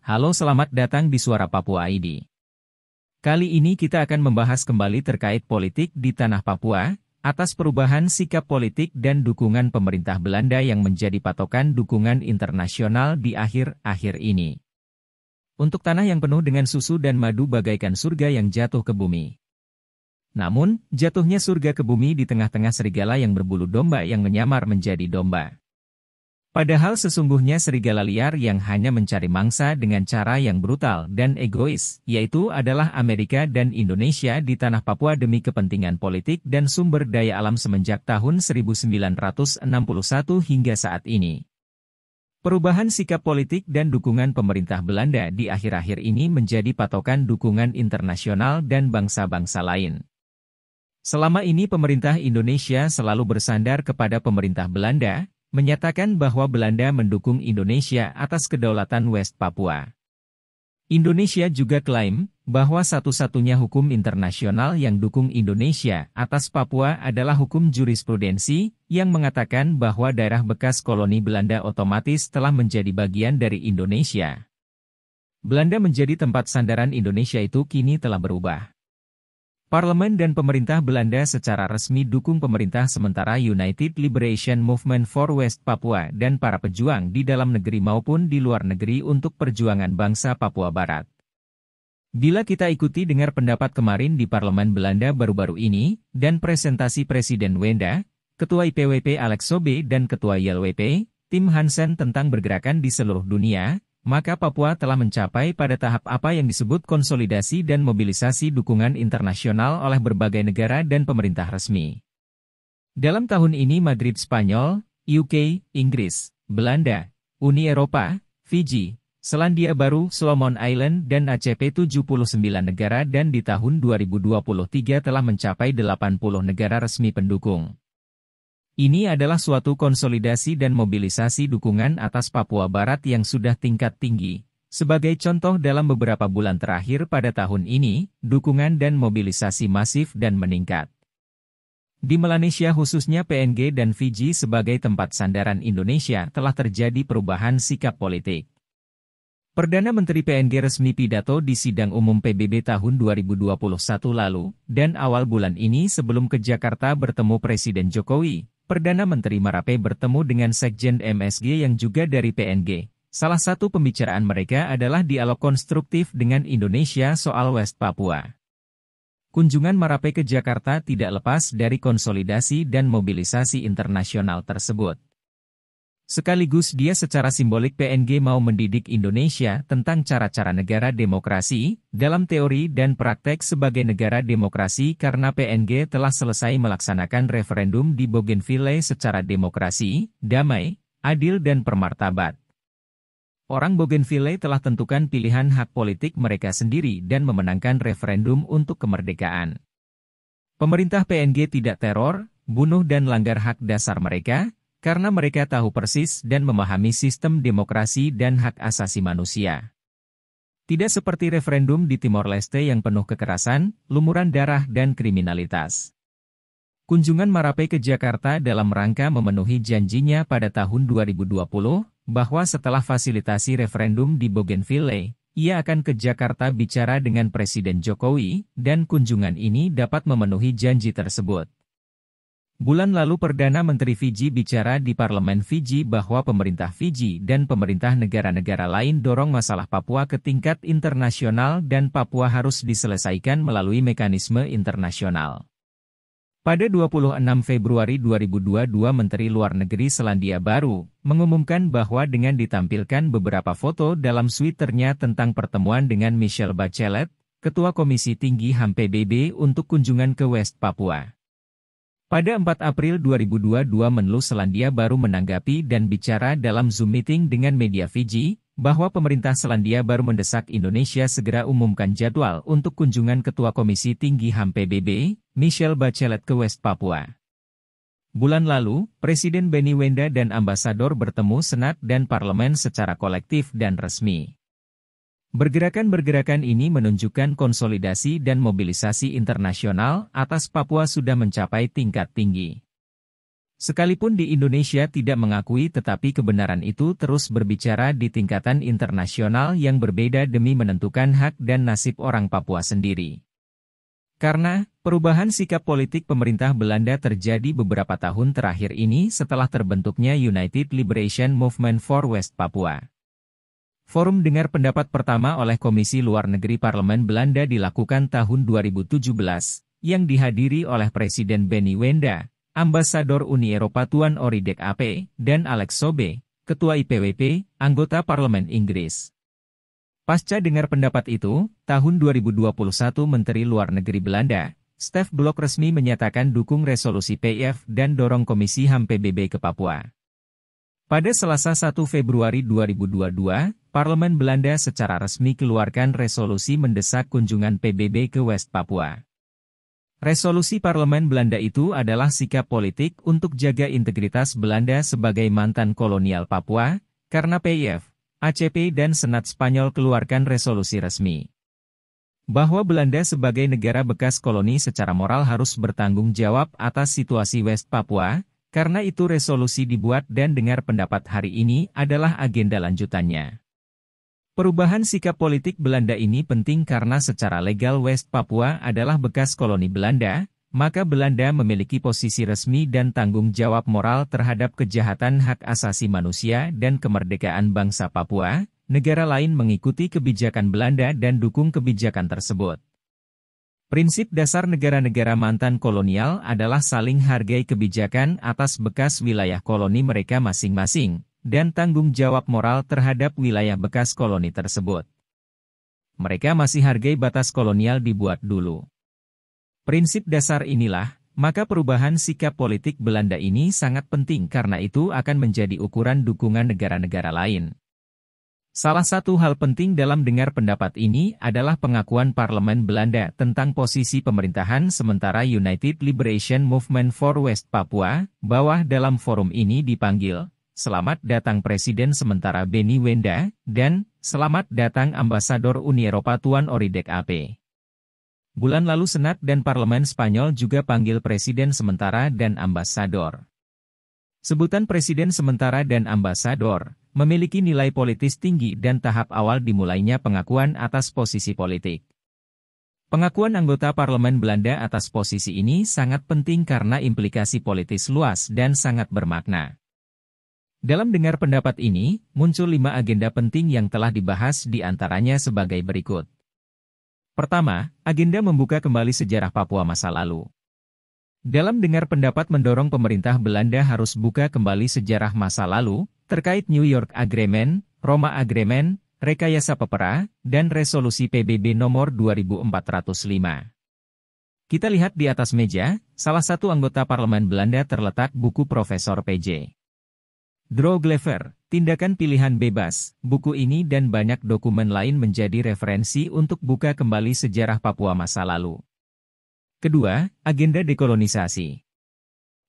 Halo selamat datang di Suara Papua ID. Kali ini kita akan membahas kembali terkait politik di tanah Papua, atas perubahan sikap politik dan dukungan pemerintah Belanda yang menjadi patokan dukungan internasional di akhir-akhir ini. Untuk tanah yang penuh dengan susu dan madu bagaikan surga yang jatuh ke bumi. Namun, jatuhnya surga ke bumi di tengah-tengah serigala yang berbulu domba yang menyamar menjadi domba. Padahal sesungguhnya serigala liar yang hanya mencari mangsa dengan cara yang brutal dan egois, yaitu adalah Amerika dan Indonesia di tanah Papua demi kepentingan politik dan sumber daya alam semenjak tahun 1961 hingga saat ini. Perubahan sikap politik dan dukungan pemerintah Belanda di akhir-akhir ini menjadi patokan dukungan internasional dan bangsa-bangsa lain. Selama ini pemerintah Indonesia selalu bersandar kepada pemerintah Belanda, menyatakan bahwa Belanda mendukung Indonesia atas kedaulatan West Papua. Indonesia juga klaim bahwa satu-satunya hukum internasional yang dukung Indonesia atas Papua adalah hukum jurisprudensi yang mengatakan bahwa daerah bekas koloni Belanda otomatis telah menjadi bagian dari Indonesia. Belanda menjadi tempat sandaran Indonesia itu kini telah berubah. Parlemen dan pemerintah Belanda secara resmi dukung pemerintah sementara United Liberation Movement for West Papua dan para pejuang di dalam negeri maupun di luar negeri untuk perjuangan bangsa Papua Barat. Bila kita ikuti dengar pendapat kemarin di Parlemen Belanda baru-baru ini, dan presentasi Presiden Wenda, Ketua IPWP Alex Sobe dan Ketua YLWP, Tim Hansen tentang bergerakan di seluruh dunia, maka Papua telah mencapai pada tahap apa yang disebut konsolidasi dan mobilisasi dukungan internasional oleh berbagai negara dan pemerintah resmi. Dalam tahun ini Madrid Spanyol, UK, Inggris, Belanda, Uni Eropa, Fiji, Selandia Baru, Solomon Island dan ACP 79 negara dan di tahun 2023 telah mencapai 80 negara resmi pendukung. Ini adalah suatu konsolidasi dan mobilisasi dukungan atas Papua Barat yang sudah tingkat tinggi. Sebagai contoh dalam beberapa bulan terakhir pada tahun ini, dukungan dan mobilisasi masif dan meningkat. Di Melanesia khususnya PNG dan Fiji sebagai tempat sandaran Indonesia telah terjadi perubahan sikap politik. Perdana Menteri PNG resmi pidato di sidang umum PBB tahun 2021 lalu, dan awal bulan ini sebelum ke Jakarta bertemu Presiden Jokowi, Perdana Menteri Marape bertemu dengan Sekjen MSG yang juga dari PNG. Salah satu pembicaraan mereka adalah dialog konstruktif dengan Indonesia soal West Papua. Kunjungan Marape ke Jakarta tidak lepas dari konsolidasi dan mobilisasi internasional tersebut. Sekaligus dia secara simbolik PNG mau mendidik Indonesia tentang cara-cara negara demokrasi, dalam teori dan praktek sebagai negara demokrasi karena PNG telah selesai melaksanakan referendum di Bougainville secara demokrasi, damai, adil dan permartabat. Orang Bougainville telah tentukan pilihan hak politik mereka sendiri dan memenangkan referendum untuk kemerdekaan. Pemerintah PNG tidak teror, bunuh dan langgar hak dasar mereka, karena mereka tahu persis dan memahami sistem demokrasi dan hak asasi manusia. Tidak seperti referendum di Timor Leste yang penuh kekerasan, lumuran darah dan kriminalitas. Kunjungan Marape ke Jakarta dalam rangka memenuhi janjinya pada tahun 2020 bahwa setelah fasilitasi referendum di Bougainville, ia akan ke Jakarta bicara dengan Presiden Jokowi dan kunjungan ini dapat memenuhi janji tersebut. Bulan lalu Perdana Menteri Fiji bicara di Parlemen Fiji bahwa pemerintah Fiji dan pemerintah negara-negara lain dorong masalah Papua ke tingkat internasional dan Papua harus diselesaikan melalui mekanisme internasional. Pada 26 Februari 2022 Menteri Luar Negeri Selandia Baru mengumumkan bahwa dengan ditampilkan beberapa foto dalam Twitternya tentang pertemuan dengan Michelle Bachelet, Ketua Komisi Tinggi HAM PBB untuk kunjungan ke West Papua. Pada 4 April 2022 Menlu Selandia Baru menanggapi dan bicara dalam Zoom meeting dengan media Fiji, bahwa pemerintah Selandia Baru mendesak Indonesia segera umumkan jadwal untuk kunjungan Ketua Komisi Tinggi HAM PBB, Michelle Bachelet ke West Papua. Bulan lalu, Presiden Benny Wenda dan Ambasador bertemu Senat dan Parlemen secara kolektif dan resmi. Bergerakan-bergerakan ini menunjukkan konsolidasi dan mobilisasi internasional atas Papua sudah mencapai tingkat tinggi. Sekalipun di Indonesia tidak mengakui tetapi kebenaran itu terus berbicara di tingkatan internasional yang berbeda demi menentukan hak dan nasib orang Papua sendiri. Karena, perubahan sikap politik pemerintah Belanda terjadi beberapa tahun terakhir ini setelah terbentuknya United Liberation Movement for West Papua. Forum dengar pendapat pertama oleh Komisi Luar Negeri Parlemen Belanda dilakukan tahun 2017, yang dihadiri oleh Presiden Benny Wenda, Ambasador Uni Eropa Tuan Oridek Ape dan Alex Sobe, Ketua IPWP, anggota Parlemen Inggris. Pasca dengar pendapat itu, tahun 2021 Menteri Luar Negeri Belanda, Stef Blok resmi menyatakan dukung resolusi PIF dan dorong Komisi HAM PBB ke Papua. Pada Selasa 1 Februari 2022, Parlemen Belanda secara resmi keluarkan resolusi mendesak kunjungan PBB ke West Papua. Resolusi Parlemen Belanda itu adalah sikap politik untuk jaga integritas Belanda sebagai mantan kolonial Papua, karena PIF, ACP dan Senat Spanyol keluarkan resolusi resmi. Bahwa Belanda sebagai negara bekas koloni secara moral harus bertanggung jawab atas situasi West Papua, karena itu resolusi dibuat dan dengar pendapat hari ini adalah agenda lanjutannya. Perubahan sikap politik Belanda ini penting karena secara legal West Papua adalah bekas koloni Belanda, maka Belanda memiliki posisi resmi dan tanggung jawab moral terhadap kejahatan hak asasi manusia dan kemerdekaan bangsa Papua, negara lain mengikuti kebijakan Belanda dan dukung kebijakan tersebut. Prinsip dasar negara-negara mantan kolonial adalah saling hargai kebijakan atas bekas wilayah koloni mereka masing-masing, dan tanggung jawab moral terhadap wilayah bekas koloni tersebut. Mereka masih hargai batas kolonial dibuat dulu. Prinsip dasar inilah, maka perubahan sikap politik Belanda ini sangat penting karena itu akan menjadi ukuran dukungan negara-negara lain. Salah satu hal penting dalam dengar pendapat ini adalah pengakuan Parlemen Belanda tentang posisi pemerintahan sementara United Liberation Movement for West Papua, bawah dalam forum ini dipanggil selamat datang Presiden sementara Benny Wenda, dan selamat datang Ambasador Uni Eropa Tuan Oridek AP. Bulan lalu Senat dan Parlemen Spanyol juga panggil Presiden sementara dan Ambasador. Sebutan Presiden sementara dan Ambasador memiliki nilai politis tinggi dan tahap awal dimulainya pengakuan atas posisi politik. Pengakuan anggota parlemen Belanda atas posisi ini sangat penting karena implikasi politis luas dan sangat bermakna. Dalam dengar pendapat ini, muncul lima agenda penting yang telah dibahas di antaranya sebagai berikut. Pertama, agenda membuka kembali sejarah Papua masa lalu. Dalam dengar pendapat mendorong pemerintah Belanda harus buka kembali sejarah masa lalu, terkait New York Agreement, Roma Agreement, Rekayasa Pepera, dan Resolusi PBB nomor 2405. Kita lihat di atas meja, salah satu anggota parlemen Belanda terletak buku Profesor PJ. Draw Tindakan Pilihan Bebas, buku ini dan banyak dokumen lain menjadi referensi untuk buka kembali sejarah Papua masa lalu. Kedua, agenda dekolonisasi.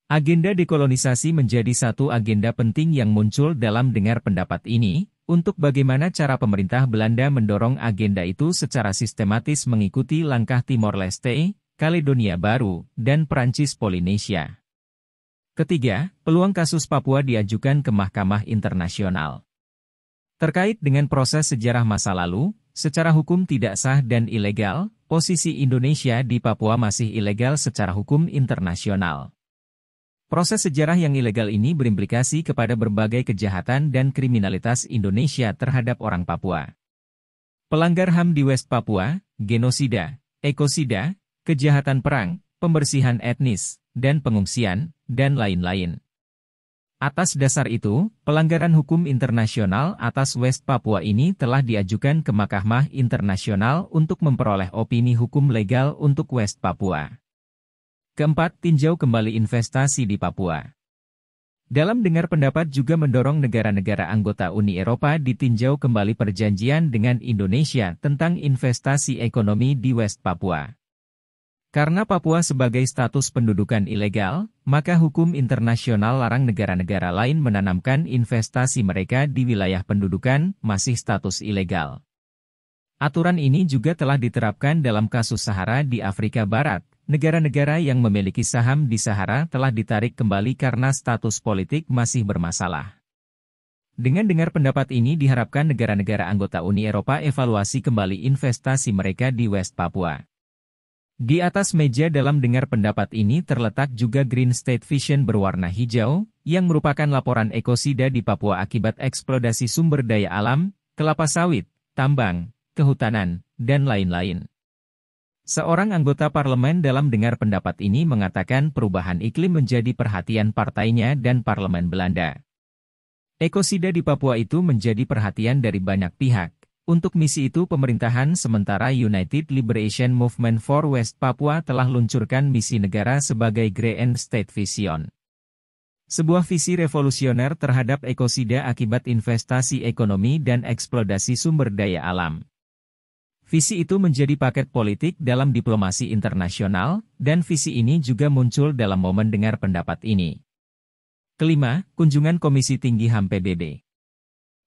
Agenda dekolonisasi menjadi satu agenda penting yang muncul dalam dengar pendapat ini, untuk bagaimana cara pemerintah Belanda mendorong agenda itu secara sistematis mengikuti langkah Timor Leste, Kaledonia Baru, dan Perancis Polinesia. Ketiga, peluang kasus Papua diajukan ke Mahkamah Internasional. Terkait dengan proses sejarah masa lalu, secara hukum tidak sah dan ilegal, posisi Indonesia di Papua masih ilegal secara hukum internasional. Proses sejarah yang ilegal ini berimplikasi kepada berbagai kejahatan dan kriminalitas Indonesia terhadap orang Papua. Pelanggar HAM di West Papua, genosida, ekosida, kejahatan perang, pembersihan etnis, dan pengungsian, dan lain-lain. Atas dasar itu, pelanggaran hukum internasional atas West Papua ini telah diajukan ke Mahkamah Internasional untuk memperoleh opini hukum legal untuk West Papua. Keempat, tinjau kembali investasi di Papua. Dalam dengar pendapat juga mendorong negara-negara anggota Uni Eropa ditinjau kembali perjanjian dengan Indonesia tentang investasi ekonomi di West Papua. Karena Papua sebagai status pendudukan ilegal, maka hukum internasional larang negara-negara lain menanamkan investasi mereka di wilayah pendudukan masih status ilegal. Aturan ini juga telah diterapkan dalam kasus Sahara di Afrika Barat. Negara-negara yang memiliki saham di Sahara telah ditarik kembali karena status politik masih bermasalah. Dengan dengar pendapat ini diharapkan negara-negara anggota Uni Eropa evaluasi kembali investasi mereka di West Papua. Di atas meja dalam dengar pendapat ini terletak juga Green State Vision berwarna hijau, yang merupakan laporan ekosida di Papua akibat eksplodasi sumber daya alam, kelapa sawit, tambang, kehutanan, dan lain-lain. Seorang anggota parlemen dalam dengar pendapat ini mengatakan perubahan iklim menjadi perhatian partainya dan parlemen Belanda. Ekosida di Papua itu menjadi perhatian dari banyak pihak, untuk misi itu pemerintahan sementara United Liberation Movement for West Papua telah luncurkan misi negara sebagai Grand State Vision. Sebuah visi revolusioner terhadap ekosida akibat investasi ekonomi dan eksplodasi sumber daya alam. Visi itu menjadi paket politik dalam diplomasi internasional, dan visi ini juga muncul dalam momen dengar pendapat ini. Kelima, kunjungan Komisi Tinggi HAM PBB.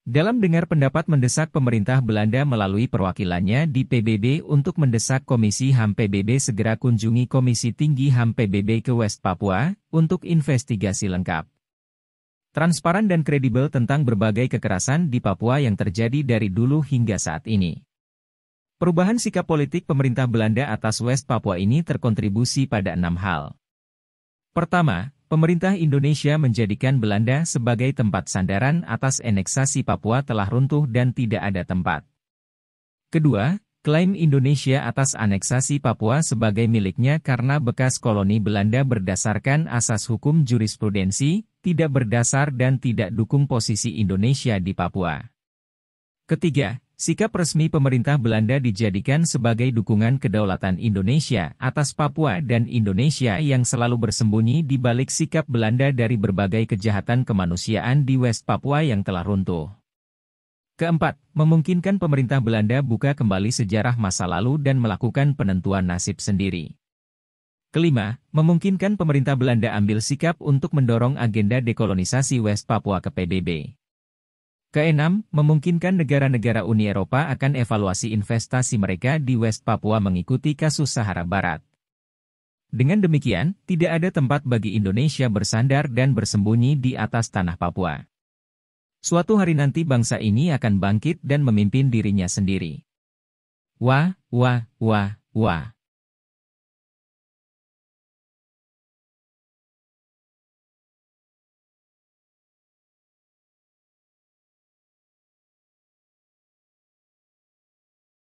Dalam dengar pendapat mendesak pemerintah Belanda melalui perwakilannya di PBB untuk mendesak Komisi HAM PBB segera kunjungi Komisi Tinggi HAM PBB ke West Papua untuk investigasi lengkap. Transparan dan kredibel tentang berbagai kekerasan di Papua yang terjadi dari dulu hingga saat ini. Perubahan sikap politik pemerintah Belanda atas West Papua ini terkontribusi pada enam hal. Pertama, pemerintah Indonesia menjadikan Belanda sebagai tempat sandaran atas aneksasi Papua telah runtuh dan tidak ada tempat. Kedua, klaim Indonesia atas aneksasi Papua sebagai miliknya karena bekas koloni Belanda berdasarkan asas hukum jurisprudensi, tidak berdasar dan tidak dukung posisi Indonesia di Papua. Ketiga, Sikap resmi pemerintah Belanda dijadikan sebagai dukungan kedaulatan Indonesia atas Papua dan Indonesia yang selalu bersembunyi di balik sikap Belanda dari berbagai kejahatan kemanusiaan di West Papua yang telah runtuh. Keempat, memungkinkan pemerintah Belanda buka kembali sejarah masa lalu dan melakukan penentuan nasib sendiri. Kelima, memungkinkan pemerintah Belanda ambil sikap untuk mendorong agenda dekolonisasi West Papua ke PBB. Keenam, memungkinkan negara-negara Uni Eropa akan evaluasi investasi mereka di West Papua mengikuti kasus Sahara Barat. Dengan demikian, tidak ada tempat bagi Indonesia bersandar dan bersembunyi di atas tanah Papua. Suatu hari nanti bangsa ini akan bangkit dan memimpin dirinya sendiri. Wah, wah, wah, wah.